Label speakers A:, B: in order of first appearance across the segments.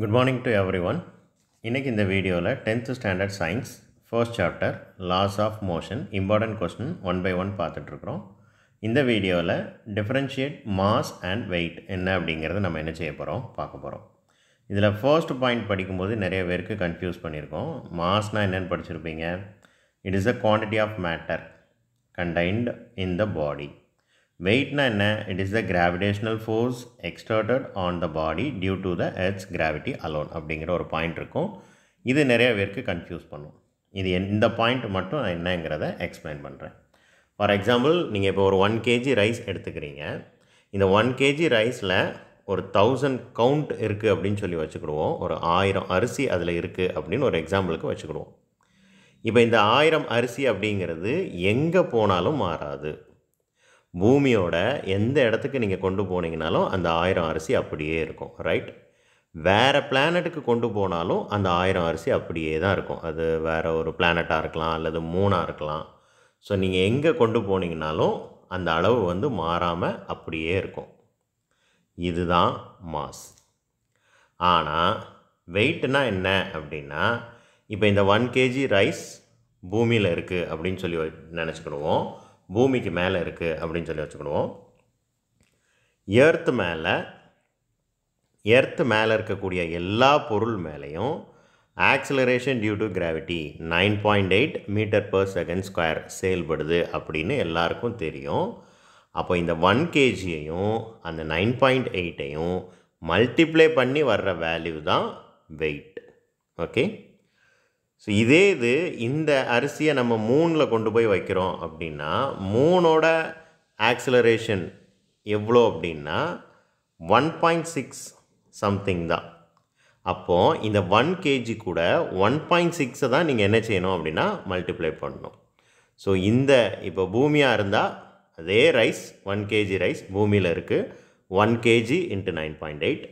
A: Good morning to everyone இன்றைக்கி இந்த வீடியோவில் tenth standard science first chapter laws of motion important question one by one பார்த்துட்ருக்குறோம் இந்த வீடியோவில் டிஃப்ரென்ஷியேட் மாஸ் அண்ட் வெயிட் என்ன அப்படிங்கிறத நம்ம என்ன செய்ய போகிறோம் பார்க்க போகிறோம் இதில் ஃபர்ஸ்ட் பாயிண்ட் படிக்கும்போது நிறைய பேருக்கு கன்ஃபியூஸ் பண்ணியிருக்கோம் மாஸ்னால் என்னென்னு படிச்சிருப்பீங்க it is a quantity of matter contained in the body வெயிட்னா என்ன it is the gravitational force exerted on the body due to the earth's gravity alone அப்படிங்கிற ஒரு பாயிண்ட் இருக்கும் இது நிறைய பேருக்கு கன்ஃபியூஸ் பண்ணும் இது இந்த பாயிண்ட் மட்டும் நான் என்னங்கிறத எக்ஸ்பிளைன் பண்ணுறேன் ஃபார் எக்ஸாம்பிள் நீங்கள் இப்போ ஒரு ஒன் கேஜி ரைஸ் எடுத்துக்கிறீங்க இந்த ஒன் கேஜி ரைஸில் ஒரு தௌசண்ட் கவுண்ட் இருக்குது அப்படின்னு சொல்லி வச்சுக்கிடுவோம் ஒரு ஆயிரம் அரிசி அதில் இருக்குது அப்படின்னு ஒரு எக்ஸாம்பிளுக்கு வச்சுக்கிடுவோம் இப்போ இந்த ஆயிரம் அரிசி அப்படிங்கிறது எங்கே போனாலும் மாறாது பூமியோட எந்த இடத்துக்கு நீங்கள் கொண்டு போனீங்கனாலும் அந்த ஆயிரம் அரிசி அப்படியே இருக்கும் ரைட் வேறு பிளானட்டுக்கு கொண்டு போனாலும் அந்த ஆயிரம் அரிசி அப்படியே தான் இருக்கும் அது வேறு ஒரு பிளானட்டாக இருக்கலாம் அல்லது மூணாக இருக்கலாம் ஸோ நீங்கள் எங்கே கொண்டு போனீங்கனாலும் அந்த அளவு வந்து மாறாமல் அப்படியே இருக்கும் இதுதான் மாஸ் ஆனால் வெயிட்னா என்ன அப்படின்னா இப்போ இந்த ஒன் கேஜி ரைஸ் பூமியில் இருக்குது அப்படின்னு சொல்லி நினச்சிக்கிடுவோம் பூமிக்கு மேலே இருக்குது அப்படின்னு சொல்லி வச்சுக்கிடுவோம் எர்த்து மேலே எர்த்து மேலே இருக்கக்கூடிய எல்லா பொருள் மேலேயும் acceleration due to gravity nine point eight metre per second square செயல்படுது அப்படின்னு எல்லாருக்கும் தெரியும் அப்போ இந்த ஒன் கேஜியையும் அந்த நைன் பாயிண்ட் எயிட்டையும் மல்டிப்ளை பண்ணி வர்ற வேல்யூ தான் வெயிட் ஓகே ஸோ இதே இது இந்த அரிசியை நம்ம மூணில் கொண்டு போய் வைக்கிறோம் அப்படின்னா மூணோட ஆக்சலரேஷன் எவ்வளோ அப்படின்னா ஒன் பாயிண்ட் சிக்ஸ் சம்திங் தான் அப்போது இந்த ஒன் கேஜி கூட ஒன் பாயிண்ட் சிக்ஸை தான் நீங்கள் என்ன செய்யணும் அப்படின்னா மல்டிப்ளை பண்ணணும் ஸோ இந்த இப்போ பூமியாக இருந்தால் அதே ரைஸ் ஒன் கேஜி ரைஸ் பூமியில் இருக்குது one KG into nine point eight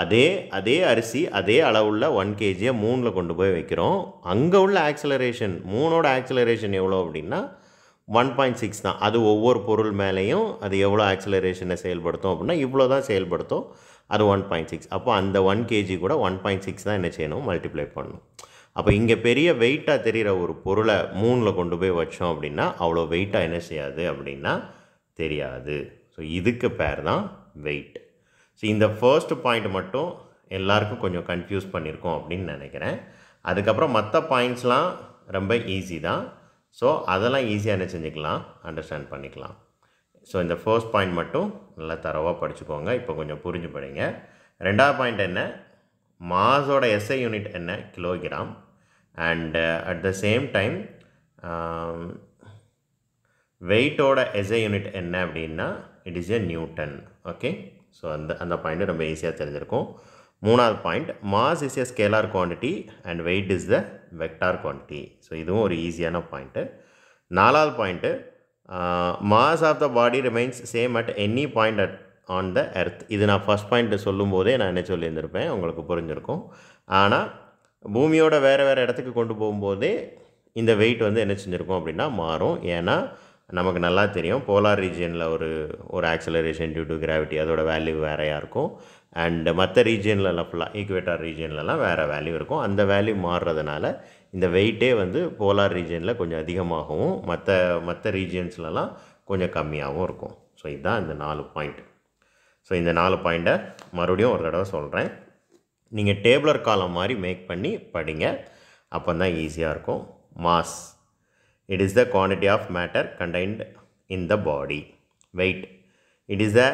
A: அதே அதே அரிசி அதே அளவுள்ள ஒன் கேஜியை மூணில் கொண்டு போய் வைக்கிறோம் அங்கே உள்ள ஆக்சலரேஷன் மூணோட ஆக்சலரேஷன் எவ்வளோ அப்படின்னா ஒன் பாயிண்ட் சிக்ஸ் தான் அது ஒவ்வொரு பொருள் மேலேயும் அது எவ்வளோ ஆக்சலரேஷனை செயல்படுத்தும் அப்படின்னா இவ்வளோ தான் செயல்படுத்தும் அது ஒன் பாயிண்ட் சிக்ஸ் அப்போ அந்த ஒன் கேஜி கூட ஒன் பாயிண்ட் சிக்ஸ் தான் என்ன செய்யணும் மல்டிப்ளை பண்ணணும் அப்போ இங்கே பெரிய வெயிட்டாக தெரிகிற ஒரு பொருளை மூணில் கொண்டு போய் வச்சோம் அப்படின்னா அவ்வளோ வெயிட்டாக என்ன செய்யாது அப்படின்னா தெரியாது ஸோ இதுக்கு பேர் தான் வெயிட் ஸோ இந்த ஃபர்ஸ்ட் பாயிண்ட் மட்டும் எல்லாருக்கும் கொஞ்சம் கன்ஃபியூஸ் பண்ணியிருக்கோம் அப்படின்னு நினைக்கிறேன் அதுக்கப்புறம் மற்ற பாயிண்ட்ஸ்லாம் ரொம்ப ஈஸி தான் ஸோ அதெல்லாம் ஈஸியாக என்ன செஞ்சுக்கலாம் அண்டர்ஸ்டாண்ட் பண்ணிக்கலாம் ஸோ இந்த ஃபர்ஸ்ட் பாயிண்ட் மட்டும் நல்லா தரவாக படிச்சுக்கோங்க இப்போ கொஞ்சம் புரிஞ்சு படிங்க ரெண்டாவது பாயிண்ட் என்ன மாஸோட எஸ்ஐ யூனிட் unit kilogram and at the same time வெயிட்டோட எஸ்ஐ யூனிட் என்ன அப்படின்னா it is a newton okay so அந்த அந்த பாயிண்ட்டு நம்ம ஈஸியாக தெரிஞ்சிருக்கும் மூணாவது point mass is a scalar quantity and weight is the vector quantity so இதுவும் ஒரு ஈஸியான பாயிண்ட்டு நாலாவது point mass of the body remains same at any point at on the earth இது நான் ஃபஸ்ட் பாயிண்ட்டு சொல்லும் போதே நான் என்ன சொல்லியிருந்திருப்பேன் உங்களுக்கு புரிஞ்சிருக்கும் ஆனால் பூமியோட வேறு வேறு இடத்துக்கு கொண்டு போகும்போதே இந்த வெயிட் வந்து என்ன செஞ்சுருக்கோம் அப்படின்னா மாறும் ஏன்னா நமக்கு நல்லா தெரியும் போலார் ரீஜியனில் ஒரு ஒரு ஆக்சலரேஷன் டியூ டு கிராவிட்டி அதோட வேல்யூ வேறையாக இருக்கும் அண்டு மற்ற ரீஜியன்லலாம் ஃபுல்லாக ஈக்குவேட்டார் ரீஜியன்லலாம் வேறு வேல்யூ இருக்கும் அந்த வேல்யூ மாறுறதுனால இந்த வெயிட்டே வந்து போலார் ரீஜியனில் கொஞ்சம் அதிகமாகவும் மற்ற மற்ற ரீஜியன்ஸ்லலாம் கொஞ்சம் கம்மியாகவும் இருக்கும் ஸோ இதுதான் இந்த நாலு பாயிண்ட் ஸோ இந்த நாலு பாயிண்ட்டை மறுபடியும் ஒரு தடவை சொல்கிறேன் நீங்கள் டேபிளர் காலம் மாதிரி மேக் பண்ணி படிங்க அப்போ தான் ஈஸியாக இருக்கும் mass It is the quantity of matter contained in the body. Weight. It is the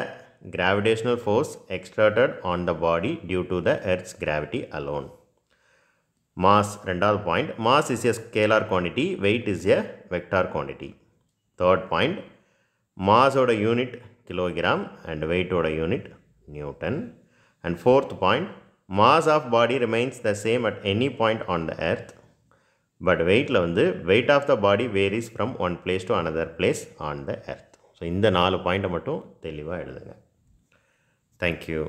A: gravitational force exerted on the body due to the Earth's gravity alone. Mass. Randall point. Mass is a scalar quantity. Weight is a vector quantity. Third point. Mass or a unit kilogram and weight or a unit newton. And fourth point. Mass of body remains the same at any point on the Earth. But வெயிட்டில் வந்து weight of the body varies from one place to another place on the earth so இந்த நாலு பாயிண்ட்டை மட்டும் தெளிவாக எழுதுங்க thank you